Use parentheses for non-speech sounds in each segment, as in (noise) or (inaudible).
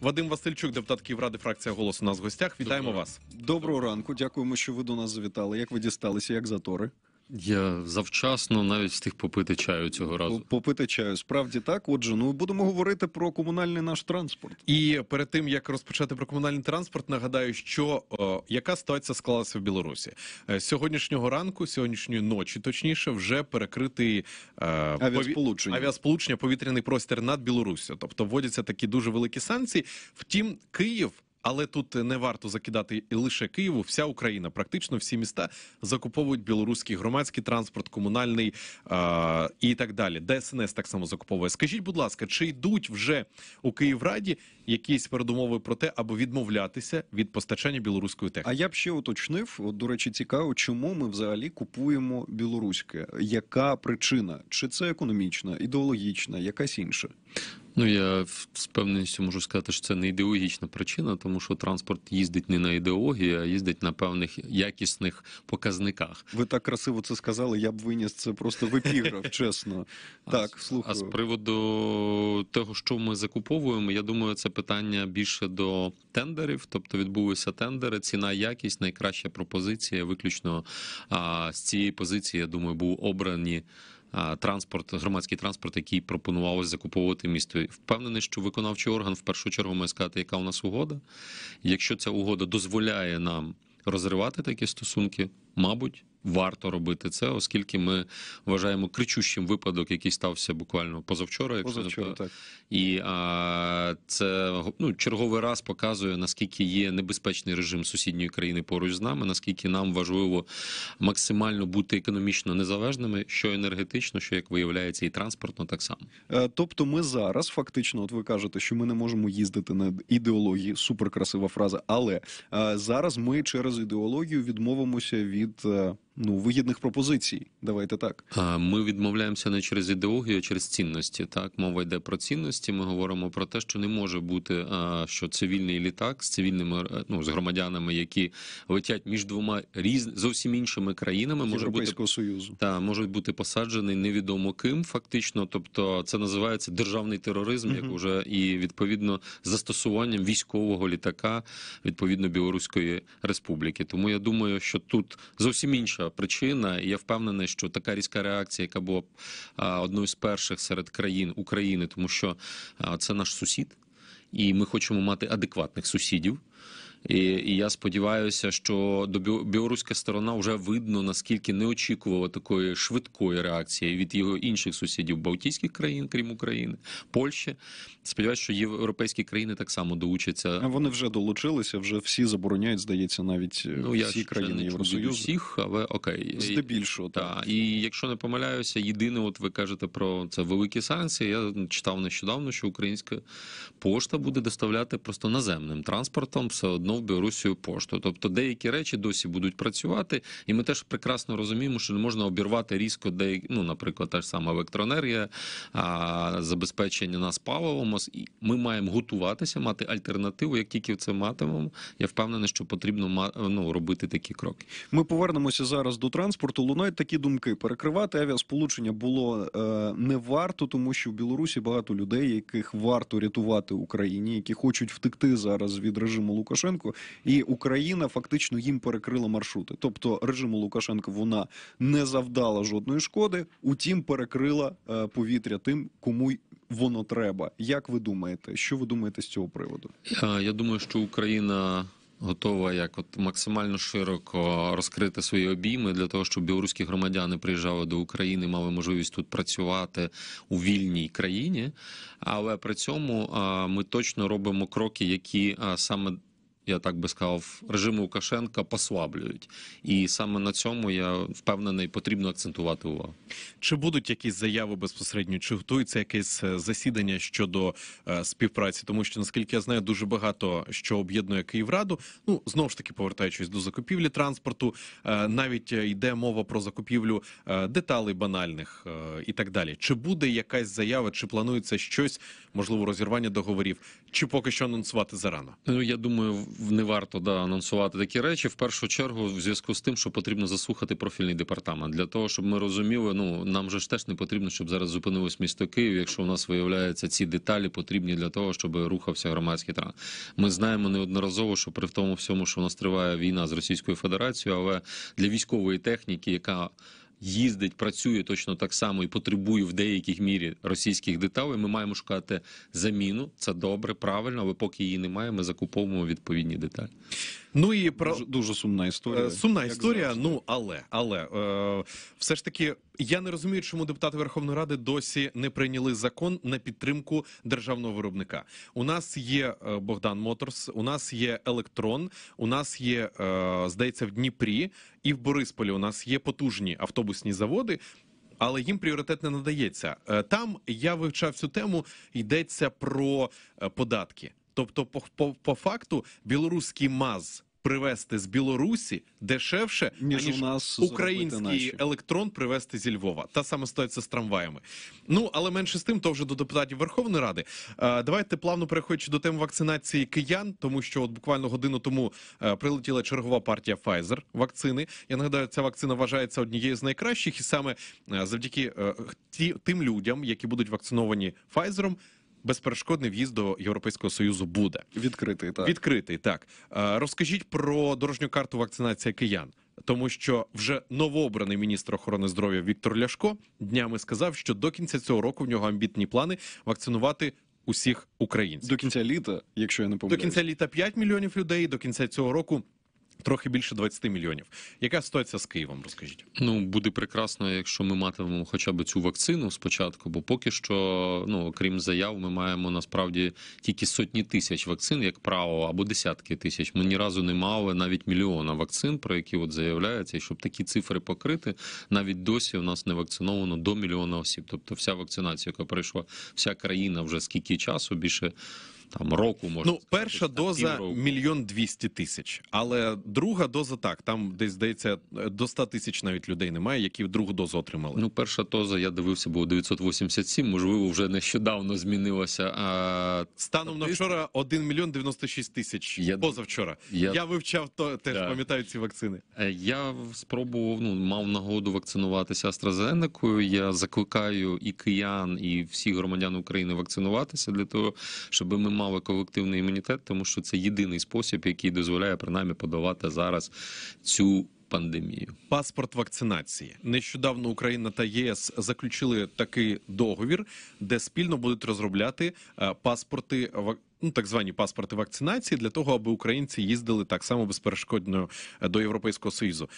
Вадим Васильчук, депутат Київради, фракція «Голос» у нас в гостях. Вітаємо Доброго. вас. Доброго ранку. Дякуємо, що ви до нас завітали. Як ви дісталися? Як затори? Я завчасно навіть встиг попити чаю цього разу. Попити чаю, справді так. Отже, ну будемо говорити про комунальний наш транспорт. І перед тим як розпочати про комунальний транспорт, нагадаю, що о, е, яка ситуація склалася в Білорусі е, сьогоднішнього ранку, сьогоднішньої ночі, точніше, вже перекритий е, Авіасполучення. авіасполучення повітряний простір над Білоруссю. Тобто вводяться такі дуже великі санкції. Втім, Київ але тут не варто закидати лише Києву. Вся Україна, практично всі міста закуповують білоруський громадський транспорт, комунальний е і так далі. ДСНС так само закуповує. Скажіть, будь ласка, чи йдуть вже у Київраді якісь передумови про те, аби відмовлятися від постачання білоруської техніки? А я б ще уточнив. От, до речі, цікаво, чому ми взагалі купуємо білоруське? Яка причина? Чи це економічна, ідеологічна, якась інша? Ну, я з певністю можу сказати, що це не ідеологічна причина, тому що транспорт їздить не на ідеології, а їздить на певних якісних показниках. Ви так красиво це сказали. Я б виніс це просто в епіграф, (laughs) чесно. Так, а, слухаю. А з приводу того, що ми закуповуємо, я думаю, це питання більше до тендерів. Тобто відбулися тендери, ціна, якість, найкраща пропозиція. Виключно а, з цієї позиції, я думаю, були обрані транспорт, громадський транспорт, який пропонувалось закуповувати місто. Впевнений, що виконавчий орган в першу чергу має сказати, яка у нас угода. Якщо ця угода дозволяє нам розривати такі стосунки, мабуть, варто робити це, оскільки ми вважаємо кричущим випадок, який стався буквально позавчора. Якщо позавчора, так. І а, це ну, черговий раз показує, наскільки є небезпечний режим сусідньої країни поруч з нами, наскільки нам важливо максимально бути економічно незалежними, що енергетично, що як виявляється, і транспортно так само. Е, тобто, ми зараз фактично, от ви кажете, що ми не можемо їздити на ідеології, суперкрасива фраза, але е, зараз ми через ідеологію відмовимося від. Е, ну вигідних пропозицій. Давайте так. Ми відмовляємося не через ідеологію, а через цінності. Так, мова йде про цінності. Ми говоримо про те, що не може бути що цивільний літак з цивільними е, ну з громадянами, які летять між двома різ... зовсім іншими країнами. Може Європейського бути союзу та можуть бути посаджений невідомо ким, фактично. Тобто, це називається державний тероризм, як уже і відповідно застосуванням військового літака відповідно Білоруської республіки. Тому я думаю, що тут зовсім інша причина. Я впевнений, що така різка реакція, яка була одною з перших серед країн України, тому що це наш сусід, і ми хочемо мати адекватних сусідів. І і я сподіваюся, що до білоруська сторона вже видно наскільки не очікувала такої швидкої реакції від його інших сусідів Балтійських країн, крім України, Польщі. Сподіваюся, що європейські країни так само долучаться. Вони вже долучилися, вже всі забороняють, здається, навіть е, ну, всі я країни Євросоюзу. Всіх, але окей, здебільшого так. Та. і якщо не помиляюся, єдине, от ви кажете про це великі санкції. Я читав нещодавно, що українська пошта буде доставляти просто наземним транспортом все одно одну в Білорусію пошту. Тобто деякі речі досі будуть працювати, і ми теж прекрасно розуміємо, що не можна обірвати різко, деякі, ну, наприклад, та ж сама електроенергія, а, забезпечення нас паливом. Ми маємо готуватися, мати альтернативу. Як тільки це матимемо, я впевнений, що потрібно ну, робити такі кроки. Ми повернемося зараз до транспорту. Лунають такі думки: перекривати авіасполучення було е, не варто, тому що в Білорусі багато людей, яких варто рятувати Україні, які хочуть втекти зараз від режиму Лукашенка. Лукашенко, і Україна фактично їм перекрила маршрути. Тобто режиму Лукашенка вона не завдала жодної шкоди, утім перекрила е, повітря тим, кому воно треба. Як ви думаєте, що ви думаєте з цього приводу? Е, я думаю, що Україна. Готова як от максимально широко розкрити свої обійми для того, щоб білоруські громадяни приїжджали до України, мали можливість тут працювати у вільній країні. Але при цьому е, ми точно робимо кроки, які саме я так би сказав, режиму Лукашенка послаблюють, і саме на цьому я впевнений, потрібно акцентувати увагу. Чи будуть якісь заяви безпосередньо? Чи готується якесь е, засідання щодо е, співпраці? Тому що наскільки я знаю, дуже багато що об'єднує Київраду. Ну знову ж таки повертаючись до закупівлі транспорту, е, навіть е, йде мова про закупівлю е, деталей банальних е, і так далі. Чи буде якась заява, чи планується щось можливо розірвання договорів, чи поки що анонсувати зарано? Ну я думаю, не варто да анонсувати такі речі в першу чергу в зв'язку з тим, що потрібно заслухати профільний департамент для того, щоб ми розуміли, ну нам же ж теж не потрібно, щоб зараз зупинилось місто Київ, якщо у нас виявляються ці деталі, потрібні для того, щоб рухався громадський транс. Ми знаємо неодноразово, що при тому всьому, що у нас триває війна з Російською Федерацією, але для військової техніки, яка їздить, працює точно так само і потребує в деяких мірі російських деталей. Ми маємо шукати заміну. Це добре, правильно, але поки її немає, ми закуповуємо відповідні деталі. Ну і про дуже, дуже сумна історія. Е, сумна історія. Ну але але е, все ж таки я не розумію, чому депутати Верховної Ради досі не прийняли закон на підтримку державного виробника. У нас є е, Богдан Моторс, у нас є Електрон, у нас є е, здається в Дніпрі і в Борисполі. У нас є потужні автобусні заводи. Але їм пріоритет не надається е, там. Я вивчав цю тему. Йдеться про податки. Тобто, по, по, по факту, білоруський маз привезти з Білорусі дешевше ніж, ніж у нас український електрон привезти зі Львова. Та саме стається з трамваями. Ну але менше з тим, то вже до депутатів Верховної Ради. Е, давайте плавно переходячи до теми вакцинації киян, тому що от буквально годину тому е, прилетіла чергова партія Pfizer вакцини. Я нагадаю, ця вакцина вважається однією з найкращих, і саме е, завдяки ті тим людям, які будуть вакциновані Pfizer, безперешкодний в'їзд до Європейського союзу буде відкритий. Так відкритий так е, розкажіть про дорожню карту вакцинації киян. Тому що вже новообраний міністр охорони здоров'я Віктор Ляшко днями сказав, що до кінця цього року в нього амбітні плани вакцинувати усіх українців до кінця літа, якщо я не помиляюсь. до кінця літа 5 мільйонів людей, до кінця цього року Трохи більше 20 мільйонів. Яка ситуація з Києвом? Розкажіть, ну буде прекрасно, якщо ми матимемо хоча б цю вакцину спочатку, бо поки що, ну окрім заяв, ми маємо насправді тільки сотні тисяч вакцин, як правило, або десятки тисяч. Ми ні разу не мали навіть мільйона вакцин, про які от заявляються, і щоб такі цифри покрити, навіть досі у нас не вакциновано до мільйона осіб. Тобто, вся вакцинація, яка пройшла, вся країна вже скільки часу більше там року можна ну перша сказати, доза мільйон двісті тисяч, але друга доза так. Там десь здається до ста тисяч навіть людей немає, які другу дозу отримали. Ну, перша доза, я дивився, було 987, Можливо, вже нещодавно змінилося. А... Станом на вчора 1 мільйон 96 тисяч. Я... Позавчора я... я вивчав то теж да. пам'ятаю ці вакцини. Е, я спробував ну мав нагоду вакцинуватися Астразенекою. Я закликаю і киян, і всіх громадян України вакцинуватися для того, щоб ми мали колективний імунітет, тому що це єдиний спосіб, який дозволяє принаймні подавати зараз цю. Пандемію паспорт вакцинації нещодавно Україна та ЄС заключили такий договір, де спільно будуть розробляти е, паспорти ну, так звані паспорти вакцинації для того, аби українці їздили так само безперешкодно е, до Європейського союзу.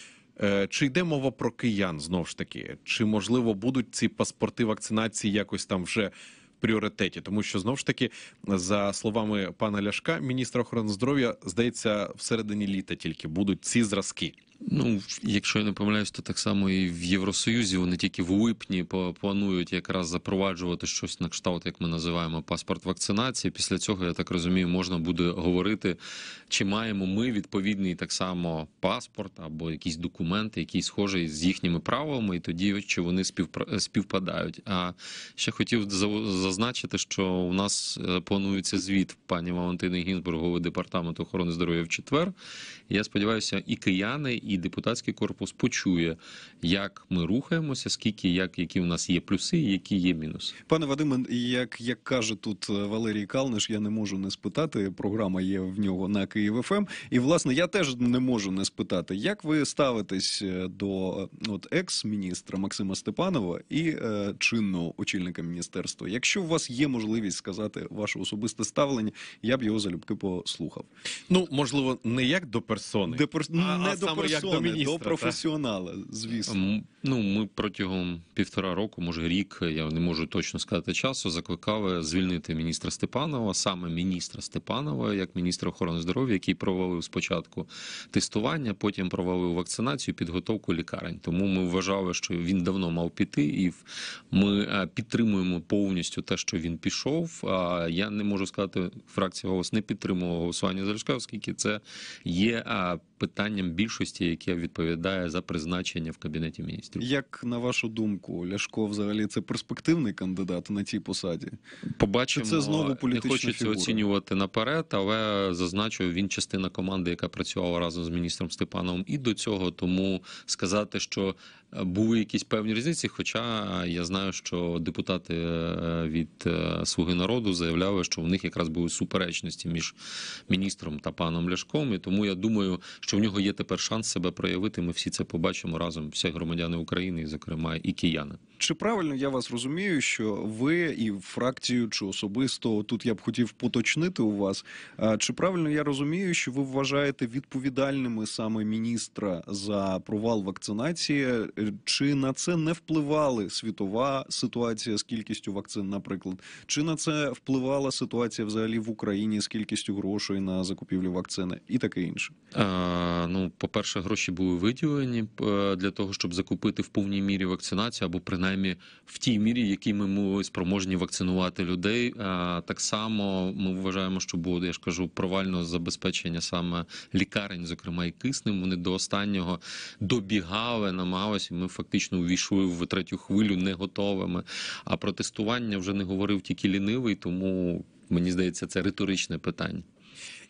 Е, чи йде мова про киян знов ж таки? Чи можливо будуть ці паспорти вакцинації якось там вже? пріоритеті, тому що знов ж таки, за словами пана Ляшка, міністра охорони здоров'я, здається, в середині літа тільки будуть ці зразки. Ну, якщо я не помиляюсь, то так само і в Євросоюзі вони тільки в липні планують якраз запроваджувати щось на кшталт, як ми називаємо паспорт вакцинації. Після цього я так розумію, можна буде говорити, чи маємо ми відповідний так само паспорт або якісь документи, які схожі з їхніми правилами, і тоді чи вони співпадають. А ще хотів зазначити, що у нас е, планується звіт пані Валентини Гінзбургової департаменту охорони здоров'я в четвер. Я сподіваюся, і кияни і депутатський корпус почує, як ми рухаємося, скільки як які у нас є плюси, які є мінуси. Пане Вадиме, як як каже тут е, Валерій Калниш, я не можу не спитати. Програма є в нього на Київ ФМ. Ем. І власне я теж не можу не спитати, як ви ставитесь е, до е, от екс-міністра Максима Степанова і е, чинного очільника міністерства. Якщо у вас є можливість сказати ваше особисте ставлення, я б його залюбки послухав. Ну можливо, не як до персони, де перс... а, не а до саме персони, як до міністра, до професіонала, та? звісно. Ну ми протягом півтора року, може рік, я не можу точно сказати часу, закликали звільнити міністра Степанова, саме міністра Степанова, як міністра охорони здоров'я, який провалив спочатку тестування, потім провалив вакцинацію, підготовку лікарень. Тому ми вважали, що він давно мав піти, і ми е, підтримуємо повністю те, що він пішов. А Я не можу сказати, фракція голос не підтримувала голосування за Ляшка, оскільки це є е, питанням більшості, яке відповідає за призначення в кабінеті міністрів. Як на вашу думку, Ляшко взагалі це перспективний кандидат на цій посаді? Побачимо це знову політична не хочеться фігура? оцінювати наперед, але зазначу, він частина команди, яка працювала разом з міністром Степановим, і до цього тому сказати, що були якісь певні різниці, хоча я знаю, що депутати е, від е, Слуги народу заявляли, що в них якраз були суперечності між міністром та паном Ляшком. І тому я думаю, що в нього є тепер шанс себе проявити. Ми всі це побачимо разом. Всі громадяни України, і зокрема і кияни. Чи правильно я вас розумію, що ви і фракцію, чи особисто тут я б хотів поточнити у вас? Чи правильно я розумію, що ви вважаєте відповідальними саме міністра за провал вакцинації? Чи на це не впливали світова ситуація з кількістю вакцин, наприклад, чи на це впливала ситуація взагалі в Україні з кількістю грошей на закупівлю вакцини і таке інше? А, ну, по перше, гроші були виділені е, для того, щоб закупити в повній мірі вакцинацію, або принаймні в тій мірі, якій ми були спроможні вакцинувати людей. А, так само ми вважаємо, що було я ж кажу провально забезпечення саме лікарень, зокрема і киснем. Вони до останнього добігали, намагалися році ми фактично увійшли в третю хвилю не готовими. А про тестування вже не говорив тільки лінивий, тому мені здається, це риторичне питання.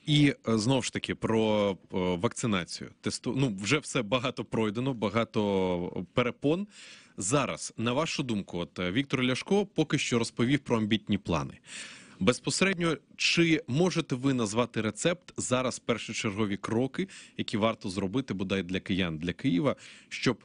І е, знову ж таки про е, вакцинацію. Тесту ну вже все багато пройдено, багато е, перепон. Зараз, на вашу думку, от Віктор Ляшко поки що розповів про амбітні плани. Безпосередньо чи можете ви назвати рецепт зараз першочергові кроки, які варто зробити бодай для киян для Києва, щоб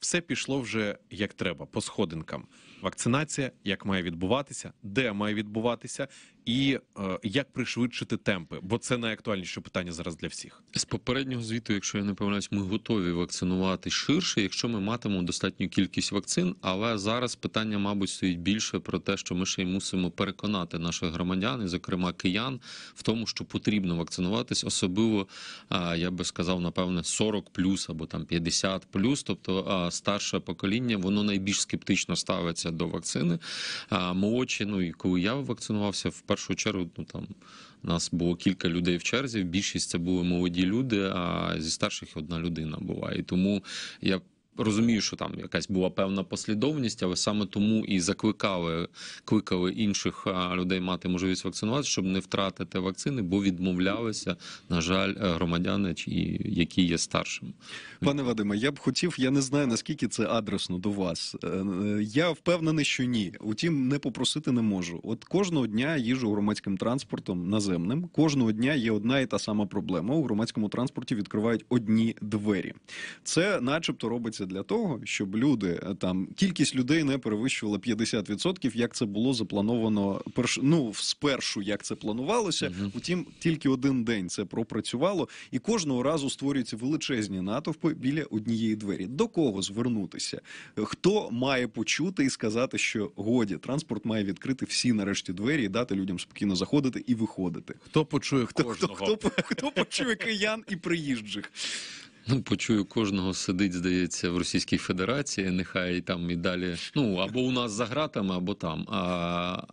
все пішло вже як треба по сходинкам. Вакцинація як має відбуватися, де має відбуватися, і е, як пришвидшити темпи, бо це найактуальніше питання зараз для всіх з попереднього звіту. Якщо я не помиляюсь, ми готові вакцинувати ширше, якщо ми матимемо достатню кількість вакцин. Але зараз питання, мабуть, стоїть більше про те, що ми ще й мусимо переконати наших громадян, і зокрема киян, в тому, що потрібно вакцинуватись, особливо я би сказав, напевне, 40 плюс або там 50 плюс, тобто старше покоління, воно найбільш скептично ставиться до вакцини. Молодші, ну і коли я вакцинувався вперше першу чергу ну там нас було кілька людей в черзі. Більшість це були молоді люди. А зі старших одна людина була. І тому я розумію, що там якась була певна послідовність, але саме тому і закликали кликали інших людей мати можливість вакцинуватися, щоб не втратити вакцини, бо відмовлялися, на жаль, е, громадяни, які є старшими. Пане Вадиме, я б хотів, я не знаю наскільки це адресно до вас. Е, е, я впевнений, що ні. Утім, не попросити не можу. От кожного дня їжу громадським транспортом наземним. Кожного дня є одна і та сама проблема. У громадському транспорті відкривають одні двері. Це, начебто, робиться для того, щоб люди е, там кількість людей не перевищувала 50%, як це було заплановано перш ну спершу, як це планувалося. Угу. Утім, тільки один день це пропрацювало, і кожного разу створюються величезні натовпи біля однієї двері. До кого звернутися? Хто має почути і сказати, що годі транспорт має відкрити всі нарешті двері і дати людям спокійно заходити і виходити? Хто почує хто кожного? хто хто, хто почує киян і приїжджих? Ну, почую, кожного сидить, здається, в Російській Федерації. Нехай там і далі. Ну або у нас за гратами, або там. А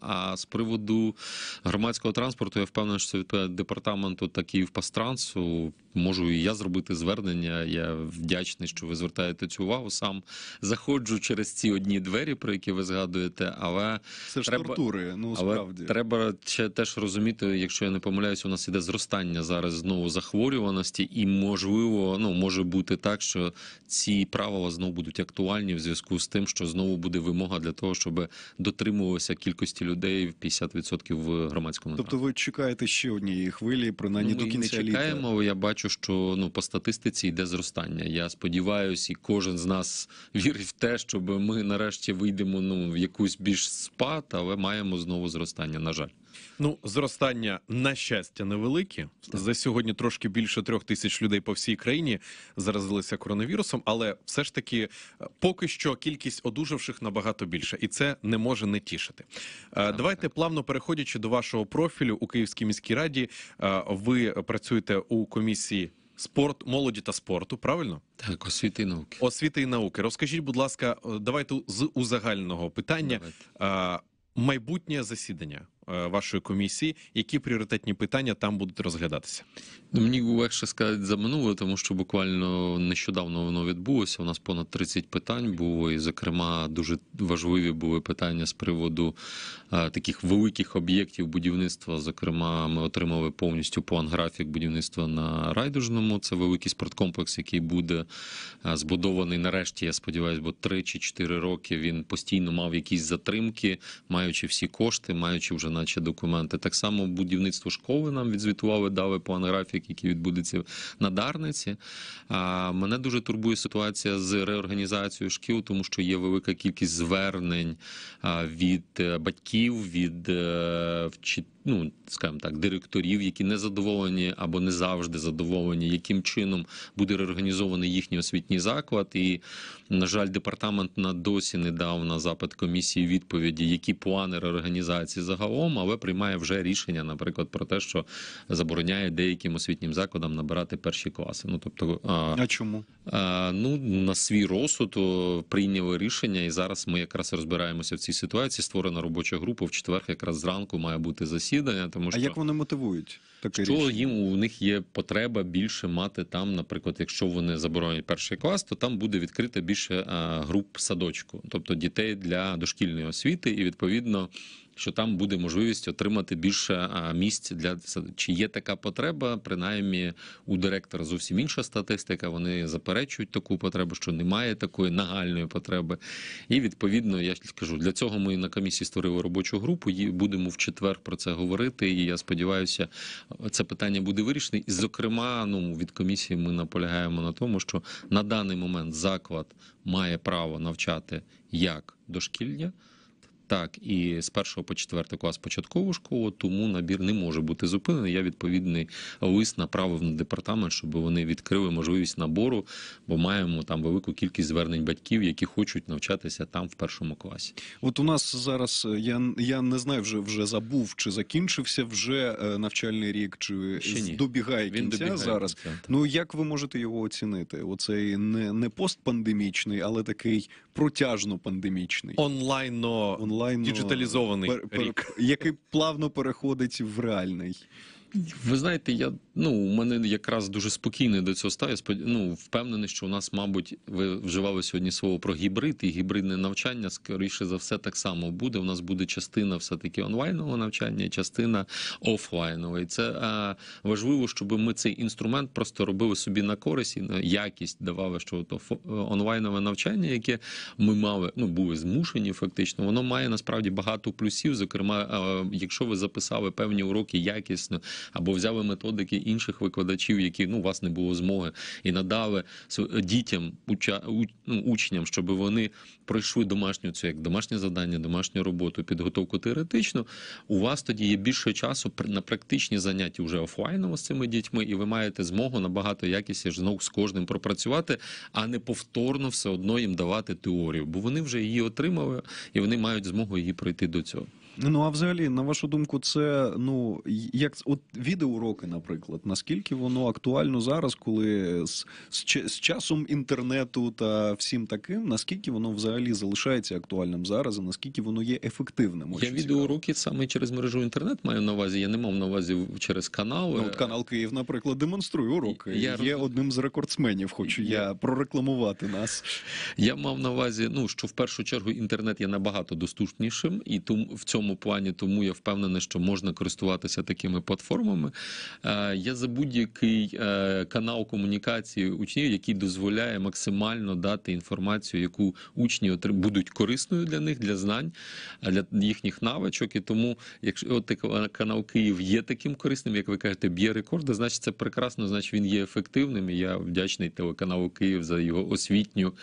а з приводу громадського транспорту я впевнений, що це від департаменту та Київпастрансу можу і я зробити звернення. Я вдячний, що ви звертаєте цю увагу. Сам заходжу через ці одні двері, про які ви згадуєте. Але це ж треба, тортури. Ну справді треба ще теж розуміти, якщо я не помиляюсь, у нас іде зростання зараз знову захворюваності, і можливо, ну може бути так, що ці правила знову будуть актуальні в зв'язку з тим, що знову буде вимога для того, щоб дотримувалося кількості людей в 50% в громадському. Тобто, ви чекаєте ще однієї хвилі, принаймні ну, до кінця не чекаємо. Я бачу бачу, що ну по статистиці йде зростання. Я сподіваюся, і кожен з нас вірить в те, щоб ми нарешті вийдемо ну в якусь більш спад, але маємо знову зростання. На жаль. Ну, зростання на щастя невеликі за сьогодні. Трошки більше трьох тисяч людей по всій країні заразилися коронавірусом, але все ж таки е, поки що кількість одужавших набагато більше, і це не може не тішити. Так, е, Давайте так. плавно переходячи до вашого профілю у Київській міській раді, е, ви працюєте у комісії. Спорт, молоді та спорту, правильно? Так, освіти і науки. Освіти і науки. Розкажіть, будь ласка, давайте з узагального питання. Давайте. майбутнє засідання Е, вашої комісії, які пріоритетні питання там будуть розглядатися? ну Мені легше сказати за минуле, тому що буквально нещодавно воно відбулося. У нас понад 30 питань було, і зокрема дуже важливі були питання з приводу е, таких великих об'єктів будівництва. Зокрема, ми отримали повністю план графік будівництва на райдужному. Це великий спорткомплекс, який буде е, збудований нарешті. Я сподіваюся, бо 3 чи 4 роки він постійно мав якісь затримки, маючи всі кошти, маючи вже наче документи. Так само будівництво школи нам відзвітували, дали план графік, який відбудеться на Дарниці. А мене дуже турбує ситуація з реорганізацією шкіл, тому що є велика кількість звернень від е, батьків, від е, вчителів ну скажімо так, директорів, які не задоволені або не завжди задоволені, яким чином буде реорганізований їхній освітній заклад. І на жаль, департамент на досі не дав на запит комісії відповіді, які плани реорганізації загалом, але приймає вже рішення, наприклад, про те, що забороняє деяким освітнім закладам набирати перші класи. Ну тобто, а, а чому а, ну на свій розсуд прийняли рішення, і зараз ми якраз розбираємося в цій ситуації. Створена робоча група в четвер, якраз зранку має бути засідання засідання, тому що а як вони мотивують таке що рішення? їм у них є потреба більше мати там, наприклад, якщо вони заборонять перший клас, то там буде відкрита більше е, груп садочку, тобто дітей для дошкільної освіти, і відповідно що там буде можливість отримати більше місць для чи є така потреба. Принаймні у директора зовсім інша статистика. Вони заперечують таку потребу, що немає такої нагальної потреби. І відповідно, я кажу, для цього ми на комісії створили робочу групу. і будемо в четвер про це говорити. І я сподіваюся, це питання буде вирішено. І зокрема, ну від комісії ми наполягаємо на тому, що на даний момент заклад має право навчати як дошкілля так і з першого по 4 клас початкову школу, тому набір не може бути зупинений. Я відповідний лист направив на департамент, щоб вони відкрили можливість набору, бо маємо там велику кількість звернень батьків, які хочуть навчатися там в першому класі. От у нас зараз я я не знаю, вже вже забув, чи закінчився вже е, навчальний рік, чи Ще ні. добігає Він добігає зараз. Кінця, ну як ви можете його оцінити? Оцей не не постпандемічний, але такий протяжно пандемічний онлайно онлайн діджиталізований пер, рік. який плавно переходить в реальний. Ви знаєте, я ну у мене якраз дуже спокійний до цього став. Я ну, впевнений, що у нас, мабуть, ви вживали сьогодні слово про гібрид і гібридне навчання. Скоріше за все, так само буде. У нас буде частина все таки онлайнового навчання, частина офлайнового. І Це а, е, важливо, щоб ми цей інструмент просто робили собі на користь і на якість давали, що то е, онлайнове навчання, яке ми мали, ну були змушені, фактично. Воно має насправді багато плюсів. Зокрема, а, е, якщо ви записали певні уроки якісно або взяли методики інших викладачів, які ну у вас не було змоги, і надали дітям ну, учням, щоб вони пройшли домашню цю як домашнє завдання, домашню роботу, підготовку теоретично. У вас тоді є більше часу на практичні заняття вже офлайново з цими дітьми, і ви маєте змогу набагато ж знов з кожним пропрацювати, а не повторно все одно їм давати теорію, бо вони вже її отримали і вони мають змогу її пройти до цього. Ну а взагалі, на вашу думку, це ну як от відеоуроки, наприклад, наскільки воно актуально зараз, коли з, з з, часом інтернету та всім таким, наскільки воно взагалі залишається актуальним зараз, і наскільки воно є ефективним? Я відеоуроки саме через мережу інтернет маю на увазі. Я не мав на увазі через канали. Ну, от канал Київ, наприклад, демонструє уроки. Я є роз... одним з рекордсменів. Хочу я... я прорекламувати нас. Я мав на увазі, ну що в першу чергу інтернет є набагато доступнішим, і тому в цьому цьому плані, тому я впевнений, що можна користуватися такими платформами. Е, я за будь-який е, канал комунікації учнів, який дозволяє максимально дати інформацію, яку учні будуть корисною для них, для знань, е, для їхніх навичок. І тому, якщо от канал Київ є таким корисним, як ви кажете, б'є рекорди, значить це прекрасно, значить він є ефективним. І я вдячний телеканалу Київ за його освітню,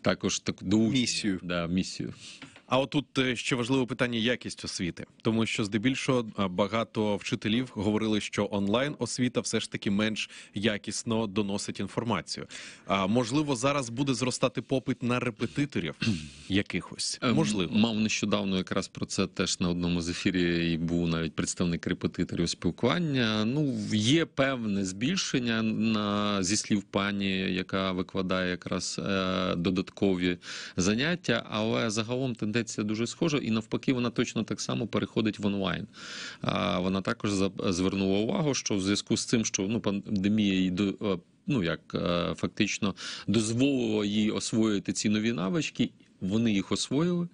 також таку доучну, місію. Да, місію. А отут е, ще важливе питання якість освіти, тому що здебільшого е, багато вчителів говорили, що онлайн освіта все ж таки менш якісно доносить інформацію. А можливо, зараз буде зростати попит на репетиторів (clears throat) якихось ем, можливо. Мав нещодавно якраз про це теж на одному з ефірів і був навіть представник репетиторів спілкування. Ну є певне збільшення на зі слів пані, яка викладає якраз е, додаткові заняття, але загалом тенденція ведеться дуже схоже, і навпаки, вона точно так само переходить в онлайн. А вона також звернула увагу, що в зв'язку з цим, що ну пандемія й до. Е, ну як е, фактично дозволило їй освоїти ці нові навички, вони їх освоїли.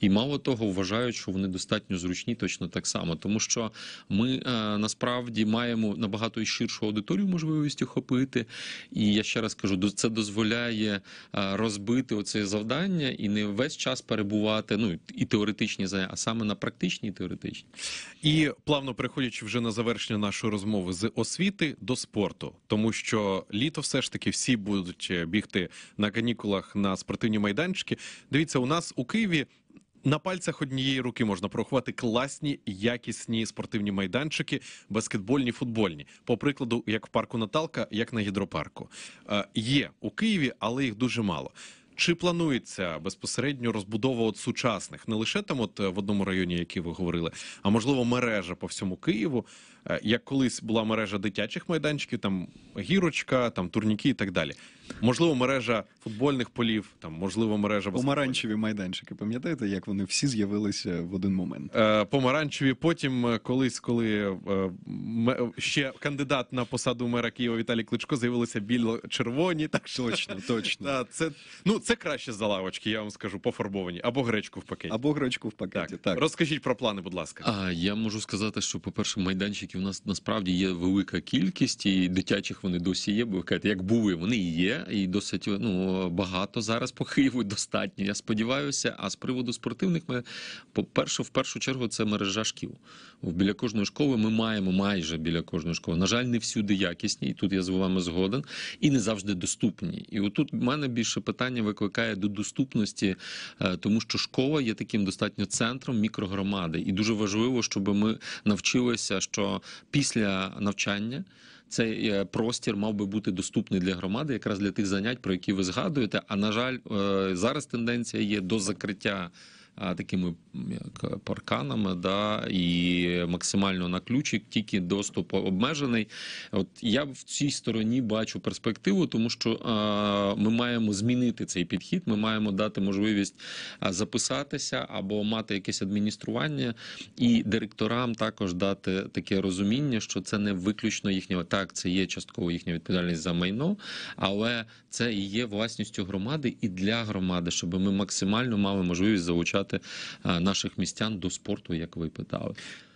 І мало того, вважають, що вони достатньо зручні, точно так само, тому що ми а, е, насправді маємо набагато ширшу аудиторію можливість охопити. І я ще раз кажу, це дозволяє е, розбити оце завдання і не весь час перебувати. Ну і теоретичні а саме на практичні і теоретичні. І плавно переходячи вже на завершення нашої розмови з освіти до спорту, тому що літо все ж таки всі будуть е, бігти на канікулах на спортивні майданчики. Дивіться, у нас у Києві. На пальцях однієї руки можна порахувати класні якісні спортивні майданчики, баскетбольні, футбольні. По прикладу, як в парку Наталка, як на гідропарку. Е, є у Києві, але їх дуже мало. Чи планується безпосередньо розбудова от сучасних не лише там, от е, в одному районі, який ви говорили, а можливо мережа по всьому Києву? Е, як колись була мережа дитячих майданчиків, там гірочка, там турніки і так далі. Можливо, мережа футбольних полів, там можливо, мережа помаранчеві майданчики. Пам'ятаєте, як вони всі з'явилися в один момент? Е, Помаранчеві. Потім е, колись, коли е, ще кандидат на посаду мера Києва Віталій Кличко з'явилися біло-червоні, так точно, (laughs) точно. це ну це краще за лавочки. Я вам скажу пофарбовані або гречку в пакеті, або гречку в пакеті. так. розкажіть про плани, будь ласка. А я можу сказати, що по перше, майданчик садочників у нас насправді є велика кількість, і дитячих вони досі є. Бо ви кажете, як були, вони є, і досить ну багато зараз по Києву. Достатньо, я сподіваюся. А з приводу спортивних, ми по перше, в першу чергу, це мережа шкіл. Біля кожної школи ми маємо майже біля кожної школи. На жаль, не всюди якісні, і тут я з вами згоден, і не завжди доступні. І отут в мене більше питання викликає до доступності, е, тому що школа є таким достатньо центром мікрогромади, і дуже важливо, щоб ми навчилися, що після навчання. Цей е, простір мав би бути доступний для громади, якраз для тих занять, про які ви згадуєте. А на жаль, е, зараз тенденція є до закриття такими як парканами, да і максимально на ключик, тільки доступ обмежений. От я в цій стороні бачу перспективу, тому що ми маємо змінити цей підхід. Ми маємо дати можливість записатися або мати якесь адміністрування, і директорам також дати таке розуміння, що це не виключно їхня так. Це є частково їхня відповідальність за майно, але це і є власністю громади і для громади, щоб ми максимально мали можливість залучати готувати е, наших містян до спорту, як ви питали.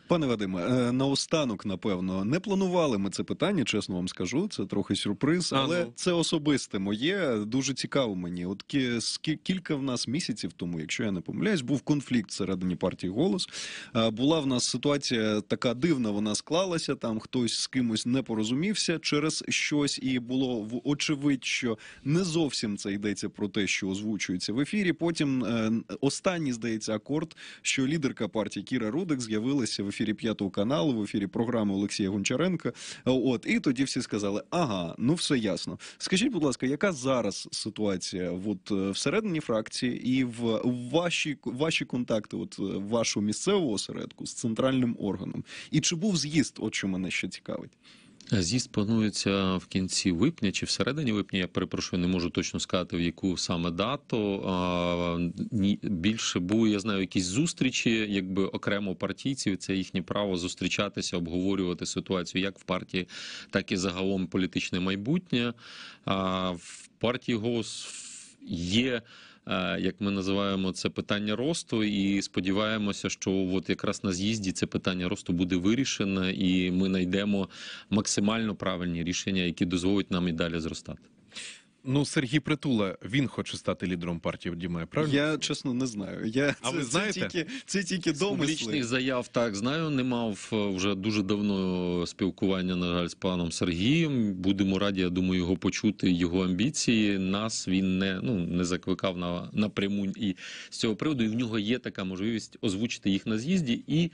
Пане Вадиме, е, наостанок, напевно, не планували ми це питання, чесно вам скажу. Це трохи сюрприз, але а, ну. це особисте моє. Дуже цікаво мені. От кілька в нас місяців тому, якщо я не помиляюсь, був конфлікт всередині партії голос. Е, була в нас ситуація така дивна. Вона склалася. Там хтось з кимось не порозумівся через щось, і було в очевидь, що не зовсім це йдеться про те, що озвучується в ефірі. Потім е, останній здається акорд, що лідерка партії Кіра Рудик з'явилася в ефірі п'ятого каналу, в ефірі програми Олексія Гончаренка. От і тоді всі сказали: ага, ну все ясно. Скажіть, будь ласка, яка зараз ситуація? От е, всередині фракції і в ваші ваші контакти, от е, вашого місцевого осередку з центральним органом, і чи був з'їзд? От що мене ще цікавить. З'їзд планується в кінці липня чи всередині липня. Я перепрошую, не можу точно сказати в яку саме дату. Більше були, я знаю якісь зустрічі, якби окремо партійців. Це їхнє право зустрічатися, обговорювати ситуацію як в партії, так і загалом політичне майбутнє. В партії голос є. Е, як ми називаємо це питання росту, і сподіваємося, що от якраз на з'їзді це питання росту буде вирішено, і ми знайдемо максимально правильні рішення, які дозволять нам і далі зростати. Ну, Сергій Притула, він хоче стати лідером партії Дімає, правильно? Я чесно не знаю. Я а це, ви знаєте? це тільки це тільки з домисли. публічних заяв. Так знаю, не мав е, вже дуже давно е, спілкування. На жаль, з паном Сергієм. Будемо раді. Я думаю, його почути, його амбіції. Нас він не ну не закликав на напряму і з цього приводу. І в нього є така можливість озвучити їх на з'їзді і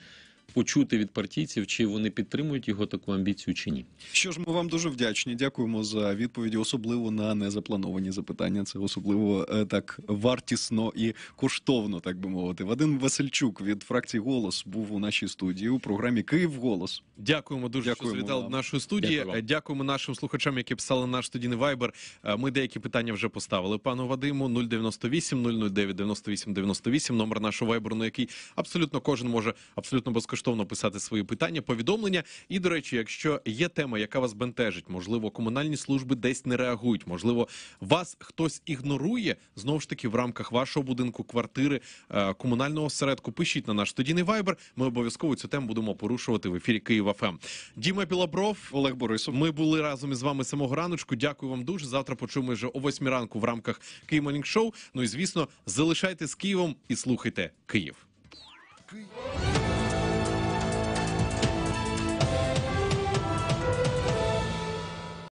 почути від партійців, чи вони підтримують його таку амбіцію, чи ні. Що ж ми вам дуже вдячні. Дякуємо за відповіді, особливо на незаплановані запитання. Це особливо е, так вартісно і коштовно, так би мовити. Вадим Васильчук від фракції голос був у нашій студії у програмі Київ Голос. Дякуємо дуже Дякуємо що завітали в нашу студію. Дякую Дякуємо нашим слухачам, які писали наш студійний вайбер. Е, ми деякі питання вже поставили. Пану Вадиму 098 009 98 98, номер нашого вайберу, на який абсолютно кожен може абсолютно безкоштовно безкоштовно писати свої питання, повідомлення. І до речі, якщо є тема, яка вас бентежить, можливо, комунальні служби десь не реагують, можливо, вас хтось ігнорує знову ж таки в рамках вашого будинку, квартири е, комунального осередку, пишіть на наш тоді не вайбер. Ми обов'язково цю тему будемо порушувати в ефірі Києва. ФМ. Ем». Діма Білобров, Олег Борисов. Ми були разом із вами самого раночку. Дякую вам дуже. Завтра почуємо вже о 8 ранку в рамках Київ Шоу. Ну і звісно, залишайтесь з Києвом і слухайте Київ. Київ.